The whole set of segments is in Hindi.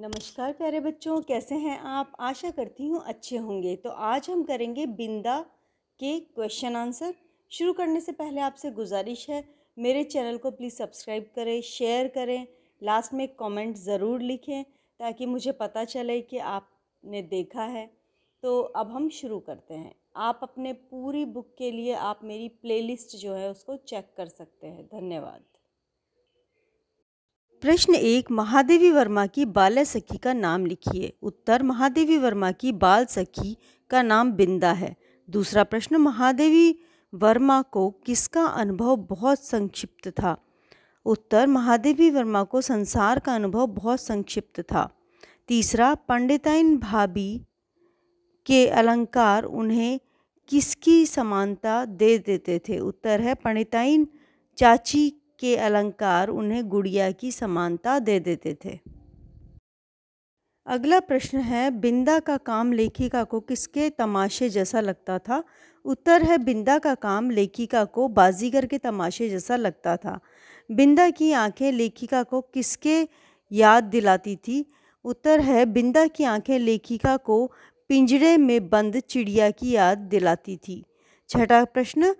नमस्कार प्यारे बच्चों कैसे हैं आप आशा करती हूँ अच्छे होंगे तो आज हम करेंगे बिंदा के क्वेश्चन आंसर शुरू करने से पहले आपसे गुजारिश है मेरे चैनल को प्लीज़ सब्सक्राइब करें शेयर करें लास्ट में कमेंट ज़रूर लिखें ताकि मुझे पता चले कि आपने देखा है तो अब हम शुरू करते हैं आप अपने पूरी बुक के लिए आप मेरी प्लेलिस्ट जो है उसको चेक कर सकते हैं धन्यवाद प्रश्न एक महादेवी वर्मा की बाल्य सखी का नाम लिखिए उत्तर महादेवी वर्मा की बाल सखी का नाम बिंदा है दूसरा प्रश्न महादेवी वर्मा को किसका अनुभव बहुत संक्षिप्त था उत्तर महादेवी वर्मा को संसार का अनुभव बहुत संक्षिप्त था तीसरा पंडिताइन भाभी के अलंकार उन्हें किसकी समानता दे देते थे उत्तर है पंडिताइन चाची के अलंकार उन्हें गुड़िया की समानता दे देते थे अगला प्रश्न है बिंदा का काम लेखिका को किसके तमाशे जैसा लगता था उत्तर है बिंदा का काम लेखिका को बाजीगर के तमाशे जैसा लगता था बिंदा की आंखें लेखिका को किसके याद दिलाती थी उत्तर है बिंदा की आंखें लेखिका को पिंजरे में बंद चिड़िया की याद दिलाती थी छठा प्रश्न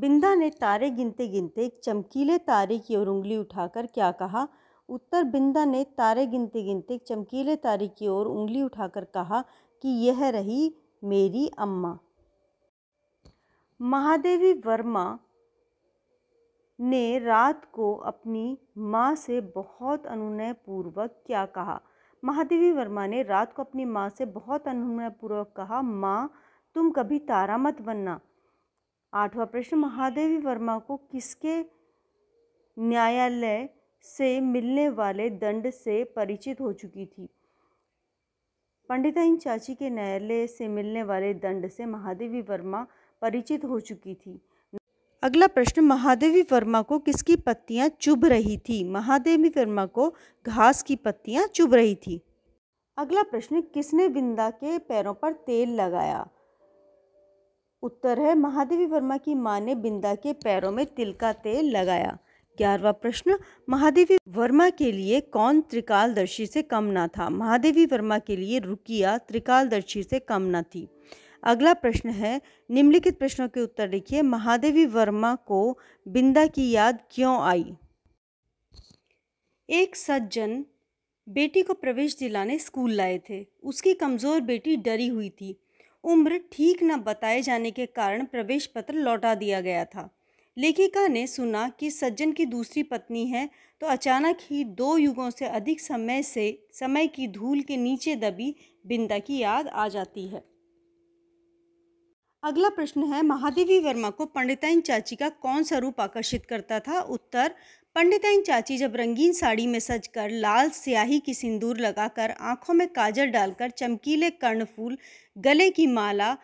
बिंदा ने तारे गिनते गिनते एक चमकीले तारे की ओर उंगली उठाकर क्या कहा उत्तर बिंदा ने तारे गिनते गिनते एक चमकीले तारे की ओर उंगली उठाकर कहा कि यह रही मेरी अम्मा महादेवी वर्मा ने रात को अपनी माँ से बहुत अनुनय पूर्वक क्या कहा महादेवी वर्मा ने रात को अपनी माँ से बहुत अनुनय पूर्वक कहा माँ तुम कभी तारा मत बनना आठवां प्रश्न महादेवी वर्मा को किसके न्यायालय से मिलने वाले दंड से परिचित हो चुकी थी पंडिताइन चाची के न्यायालय से मिलने वाले दंड से महादेवी वर्मा परिचित हो चुकी थी अगला प्रश्न महादेवी वर्मा को किसकी पत्तियां चुभ रही थी महादेवी वर्मा को घास की पत्तियां चुभ रही थी अगला प्रश्न किसने बिंदा के पैरों पर तेल लगाया उत्तर है महादेवी वर्मा की मां ने बिंदा के पैरों में तिल का तेल लगाया ग्यारहवा प्रश्न महादेवी वर्मा के लिए कौन त्रिकालदर्शी से कम ना था महादेवी वर्मा के लिए रुकिया त्रिकालदर्शी से कम ना थी अगला प्रश्न है निम्नलिखित प्रश्नों के उत्तर लिखिए महादेवी वर्मा को बिंदा की याद क्यों आई एक सज्जन बेटी को प्रवेश दिलाने स्कूल लाए थे उसकी कमज़ोर बेटी डरी हुई थी उम्र ठीक न बताए जाने के कारण प्रवेश पत्र लौटा दिया गया था लेखिका ने सुना कि सज्जन की दूसरी पत्नी है तो अचानक ही दो युगों से अधिक समय से समय की धूल के नीचे दबी बिंदा की याद आ जाती है अगला प्रश्न है महादेवी वर्मा को पंडिताइन चाची का कौन सा रूप आकर्षित करता था उत्तर पंडिताइन चाची जब रंगीन साड़ी में सजकर लाल स्याही की सिंदूर लगाकर आंखों में काजल डालकर चमकीले कर्णफूल गले की माला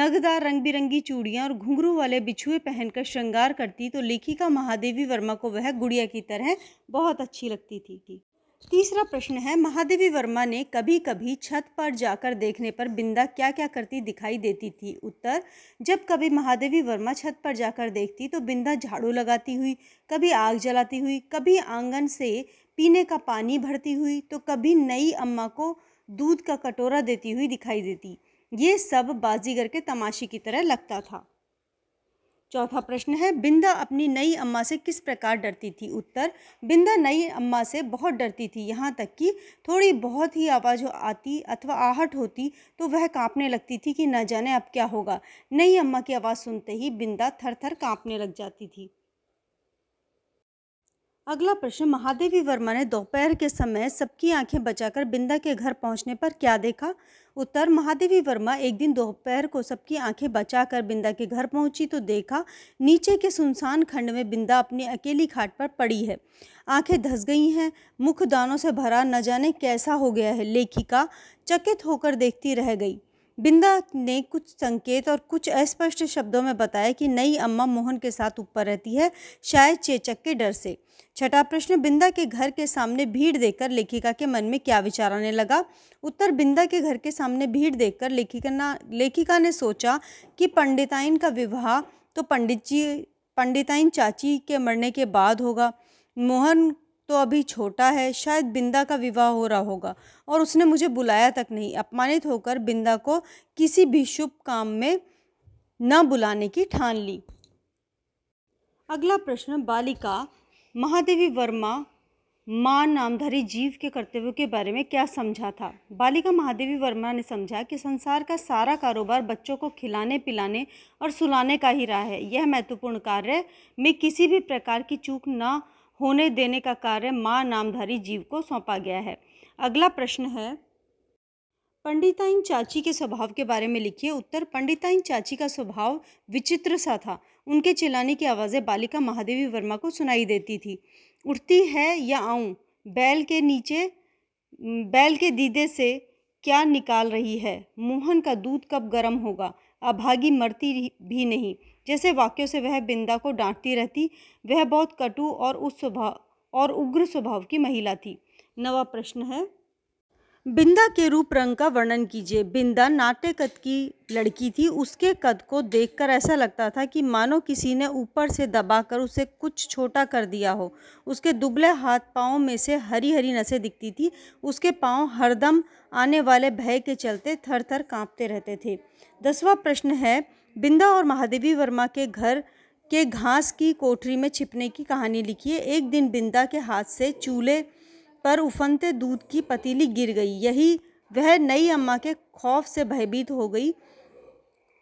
नगदार रंग बिरंगी चूड़ियाँ और घुंघरू वाले बिछुए पहनकर श्रृंगार करती तो लेखिका महादेवी वर्मा को वह गुड़िया की तरह बहुत अच्छी लगती थी तीसरा प्रश्न है महादेवी वर्मा ने कभी कभी छत पर जाकर देखने पर बिंदा क्या क्या करती दिखाई देती थी उत्तर जब कभी महादेवी वर्मा छत पर जाकर देखती तो बिंदा झाड़ू लगाती हुई कभी आग जलाती हुई कभी आंगन से पीने का पानी भरती हुई तो कभी नई अम्मा को दूध का कटोरा देती हुई दिखाई देती ये सब बाजीगर के तमाशे की तरह लगता था चौथा प्रश्न है बिंदा अपनी नई अम्मा से किस प्रकार डरती थी उत्तर बिंदा नई अम्मा से बहुत डरती थी यहाँ तक कि थोड़ी बहुत ही आवाज़ आती अथवा आहट होती तो वह कांपने लगती थी कि न जाने अब क्या होगा नई अम्मा की आवाज़ सुनते ही बिंदा थर थर काँपने लग जाती थी अगला प्रश्न महादेवी वर्मा ने दोपहर के समय सबकी आंखें बचाकर बिंदा के घर पहुंचने पर क्या देखा उत्तर महादेवी वर्मा एक दिन दोपहर को सबकी आंखें बचाकर बिंदा के घर पहुंची तो देखा नीचे के सुनसान खंड में बिंदा अपनी अकेली खाट पर पड़ी है आंखें धस गई हैं मुख दानों से भरा न जाने कैसा हो गया है लेखिका चकित होकर देखती रह गई बिंदा ने कुछ संकेत और कुछ अस्पष्ट शब्दों में बताया कि नई अम्मा मोहन के साथ ऊपर रहती है शायद चेचक के डर से छठा प्रश्न बिंदा के घर के सामने भीड़ देखकर लेखिका के मन में क्या विचार आने लगा उत्तर बिंदा के घर के सामने भीड़ देखकर लेखिका ना लेखिका ने सोचा कि पंडिताइन का विवाह तो पंडित जी पंडिताइन चाची के मरने के बाद होगा मोहन तो अभी छोटा है शायद बिंदा का विवाह हो रहा होगा और उसने मुझे बुलाया तक नहीं अपमानित होकर बिंदा को किसी भी शुभ काम में न बुलाने की ठान ली अगला प्रश्न बालिका महादेवी वर्मा माँ नामधारी जीव के कर्तव्यों के बारे में क्या समझा था बालिका महादेवी वर्मा ने समझा कि संसार का सारा कारोबार बच्चों को खिलाने पिलाने और सुलाने का ही रहा है यह महत्वपूर्ण कार्य में किसी भी प्रकार की चूक ना होने देने का कार्य माँ नामधारी जीव को सौंपा गया है अगला प्रश्न है पंडिताइन चाची के स्वभाव के बारे में लिखिए उत्तर पंडिताइन चाची का स्वभाव विचित्र सा था उनके चिल्लाने की आवाज़ें बालिका महादेवी वर्मा को सुनाई देती थी उठती है या आऊँ बैल के नीचे बैल के दीदे से क्या निकाल रही है मोहन का दूध कब गर्म होगा अभागी मरती भी नहीं जैसे वाक्यों से वह बिंदा को डांटती रहती वह बहुत कटु और उस स्वभाव और उग्र स्वभाव की महिला थी नवा प्रश्न है बिंदा के रूप रंग का वर्णन कीजिए बिंदा नाट्य कद की लड़की थी उसके कद को देखकर ऐसा लगता था कि मानो किसी ने ऊपर से दबाकर उसे कुछ छोटा कर दिया हो उसके दुबले हाथ पाँव में से हरी हरी नसें दिखती थी उसके पाँव हरदम आने वाले भय के चलते थर थर काँपते रहते थे दसवां प्रश्न है बिंदा और महादेवी वर्मा के घर के घास की कोठरी में छिपने की कहानी लिखिए एक दिन बिंदा के हाथ से चूल्हे पर उफनते दूध की पतीली गिर गई यही वह नई अम्मा के खौफ से भयभीत हो गई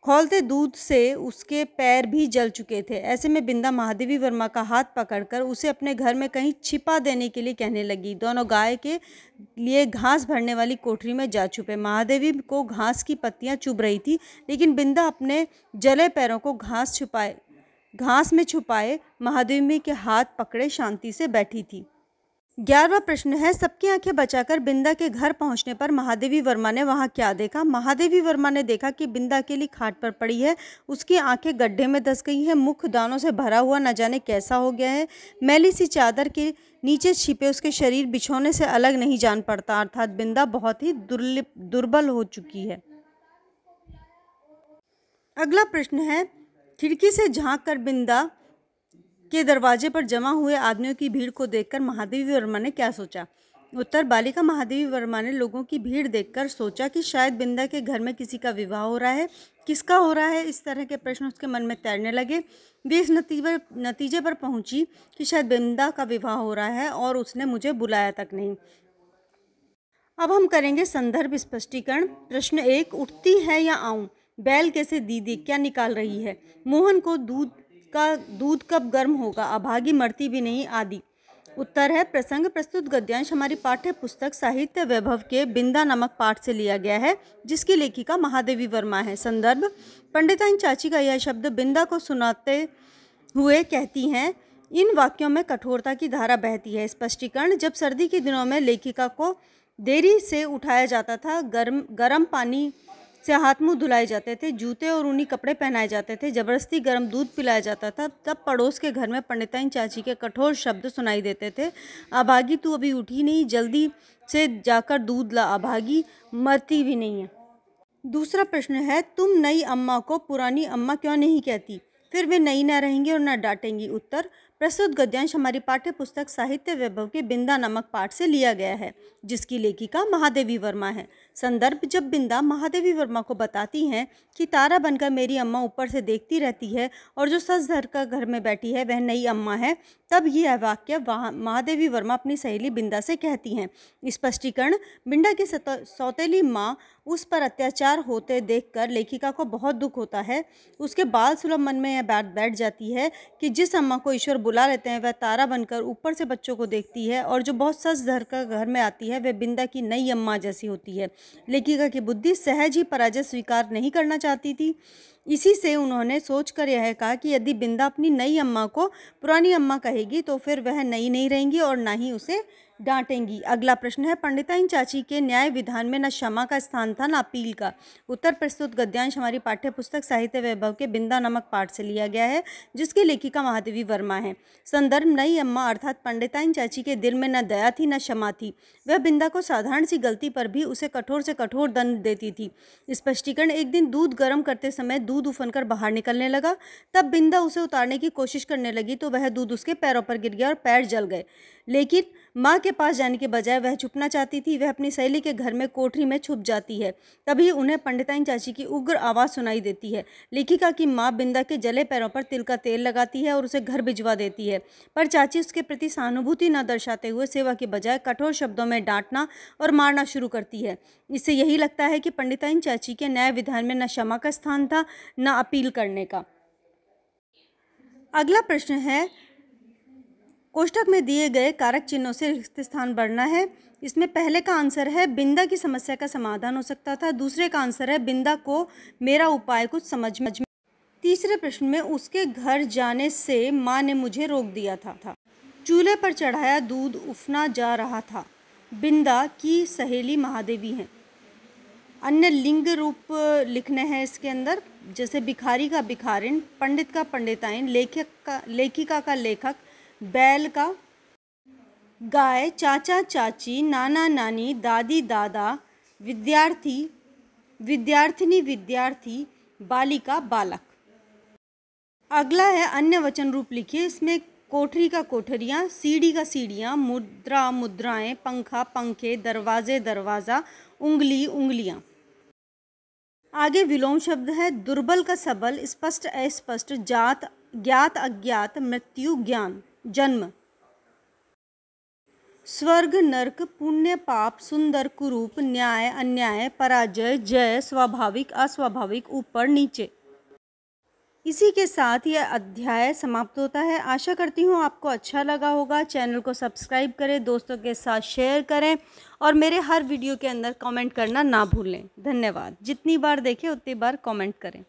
खोलते दूध से उसके पैर भी जल चुके थे ऐसे में बिंदा महादेवी वर्मा का हाथ पकड़कर उसे अपने घर में कहीं छिपा देने के लिए कहने लगी दोनों गाय के लिए घास भरने वाली कोठरी में जा छुपे महादेवी को घास की पत्तियां चुभ रही थी लेकिन बिंदा अपने जले पैरों को घास छुपाए घास में छुपाए महादेवी के हाथ पकड़े शांति से बैठी थी ग्यारहवा प्रश्न है सबकी आंखें बचाकर बिंदा के घर पहुंचने पर महादेवी वर्मा ने वहां क्या देखा महादेवी वर्मा ने देखा कि बिंदा अकेली खाट पर पड़ी है उसकी आंखें गड्ढे में धस गई हैं मुख दानों से भरा हुआ न जाने कैसा हो गया है मैली सी चादर के नीचे छिपे उसके शरीर बिछोने से अलग नहीं जान पड़ता अर्थात बिंदा बहुत ही दुर्बल हो चुकी है अगला प्रश्न है खिड़की से झाँक कर बिंदा के दरवाजे पर जमा हुए आदमियों की भीड़ को देखकर महादेवी वर्मा ने क्या सोचा उत्तर बालिका महादेवी वर्मा ने लोगों की भीड़ देखकर सोचा कि शायद बिंदा के घर में किसी का विवाह हो रहा है किसका हो रहा है इस तरह के प्रश्न उसके मन में तैरने लगे वे इस नतीजे नतीजे पर पहुंची कि शायद बिंदा का विवाह हो रहा है और उसने मुझे बुलाया तक नहीं अब हम करेंगे संदर्भ स्पष्टीकरण प्रश्न एक उठती है या आऊँ बैल कैसे दीदी क्या निकाल रही है मोहन को दूध का दूध कब गर्म होगा अभागी मरती भी नहीं आदि उत्तर है प्रसंग प्रस्तुत गद्यांश हमारी पाठ्य पुस्तक साहित्य वैभव के बिंदा नामक पाठ से लिया गया है जिसकी लेखिका महादेवी वर्मा है संदर्भ पंडिताइन चाची का यह शब्द बिंदा को सुनाते हुए कहती हैं इन वाक्यों में कठोरता की धारा बहती है स्पष्टीकरण जब सर्दी के दिनों में लेखिका को देरी से उठाया जाता था गर्म गर्म पानी से हाथ मुंह धुलाए जाते थे जूते और ऊनी कपड़े पहनाए जाते थे जबरदस्ती गर्म दूध पिलाया जाता था तब पड़ोस के घर में पंडिताइन चाची के कठोर शब्द सुनाई देते थे अभागी तू अभी उठी नहीं जल्दी से जाकर दूध ला अभागी मरती भी नहीं है दूसरा प्रश्न है तुम नई अम्मा को पुरानी अम्मा क्यों नहीं कहती फिर वे नई ना रहेंगी और ना डांटेंगी उत्तर प्रस्तुत गद्यांश हमारी पाठ्य पुस्तक साहित्य वैभव के बिंदा नामक पाठ से लिया गया है जिसकी लेखिका महादेवी वर्मा है संदर्भ जब बिंदा महादेवी वर्मा को बताती हैं कि तारा बनकर मेरी अम्मा ऊपर से देखती रहती है और जो सच धर कर घर में बैठी है वह नई अम्मा है तब यह वाक्य महादेवी वर्मा अपनी सहेली बिंदा से कहती हैं स्पष्टीकरण बिंदा की सौतेली माँ उस पर अत्याचार होते देखकर लेखिका को बहुत दुख होता है उसके बाल सुलभ मन में यह बात बैठ जाती है कि जिस अम्मा को ईश्वर बुला लेते हैं वह तारा बनकर ऊपर से बच्चों को देखती है और जो बहुत सच धर कर घर में आती है वह बिंदा की नई अम्मा जैसी होती है लेखिका की बुद्धि सहज ही पराजय स्वीकार नहीं करना चाहती थी इसी से उन्होंने सोचकर यह कहा कि यदि बिंदा अपनी नई अम्मा को पुरानी अम्मा कहेगी तो फिर वह नई नहीं रहेंगी और ना ही उसे डांटेंगी अगला प्रश्न है पंडिता इन चाची के न्याय विधान में न क्षमा का स्थान था न अपील का उत्तर प्रस्तुत गद्यांश हमारी पाठ्य पुस्तक साहित्य वैभव के बिंदा नामक पाठ से लिया गया है जिसकी लेखिका महादेवी वर्मा है संदर्भ नई अम्मा अर्थात पंडिता इन चाची के दिल में न दया थी न क्षमा थी वह बिंदा को साधारण सी गलती पर भी उसे कठोर से कठोर दंड देती थी स्पष्टीकरण एक दिन दूध गर्म करते समय दूध उफन बाहर निकलने लगा तब बिंदा उसे उतारने की कोशिश करने लगी तो वह दूध उसके पैरों पर गिर गया और पैर जल गए लेकिन माँ के पास जाने के बजाय वह छुपना चाहती थी वह अपनी सहेली के घर में कोठरी में छुप जाती है तभी उन्हें पंडिताइन चाची की उग्र आवाज़ सुनाई देती है लेखिका की माँ बिंदा के जले पैरों पर तिल का तेल लगाती है और उसे घर भिजवा देती है पर चाची उसके प्रति सहानुभूति न दर्शाते हुए सेवा के बजाय कठोर शब्दों में डांटना और मारना शुरू करती है इससे यही लगता है कि पंडिताइन चाची के न्याय विधान में न क्षमा का स्थान था न अपील करने का अगला प्रश्न है कोष्टक में दिए गए कारक चिन्हों से रिक्त स्थान बढ़ना है इसमें पहले का आंसर है बिंदा की समस्या का समाधान हो सकता था दूसरे का आंसर है बिंदा को मेरा उपाय कुछ समझ में तीसरे प्रश्न में उसके घर जाने से माँ ने मुझे रोक दिया था, था। चूल्हे पर चढ़ाया दूध उफना जा रहा था बिंदा की सहेली महादेवी हैं अन्य लिंग रूप लिखने हैं इसके अंदर जैसे भिखारी का भिखारिन पंडित का पंडिताइन लेखक का लेखिका का लेखक बैल का गाय चाचा चाची नाना नानी दादी दादा विद्यार्थी विद्यार्थिनी विद्यार्थी बालिका बालक अगला है अन्य वचन रूप लिखिए इसमें कोठरी का कोठरियाँ सीढ़ी का सीढ़ियाँ मुद्रा मुद्राएं पंखा पंखे दरवाजे दरवाज़ा उंगली उंगलियाँ आगे विलोम शब्द है दुर्बल का सबल स्पष्ट अस्पष्ट जात ज्ञात अज्ञात मृत्यु ज्ञान जन्म स्वर्ग नरक पुण्य पाप सुंदर कुरूप न्याय अन्याय पराजय जय स्वाभाविक अस्वाभाविक ऊपर नीचे इसी के साथ यह अध्याय समाप्त होता है आशा करती हूँ आपको अच्छा लगा होगा चैनल को सब्सक्राइब करें दोस्तों के साथ शेयर करें और मेरे हर वीडियो के अंदर कमेंट करना ना भूलें धन्यवाद जितनी बार देखें उतनी बार कमेंट करें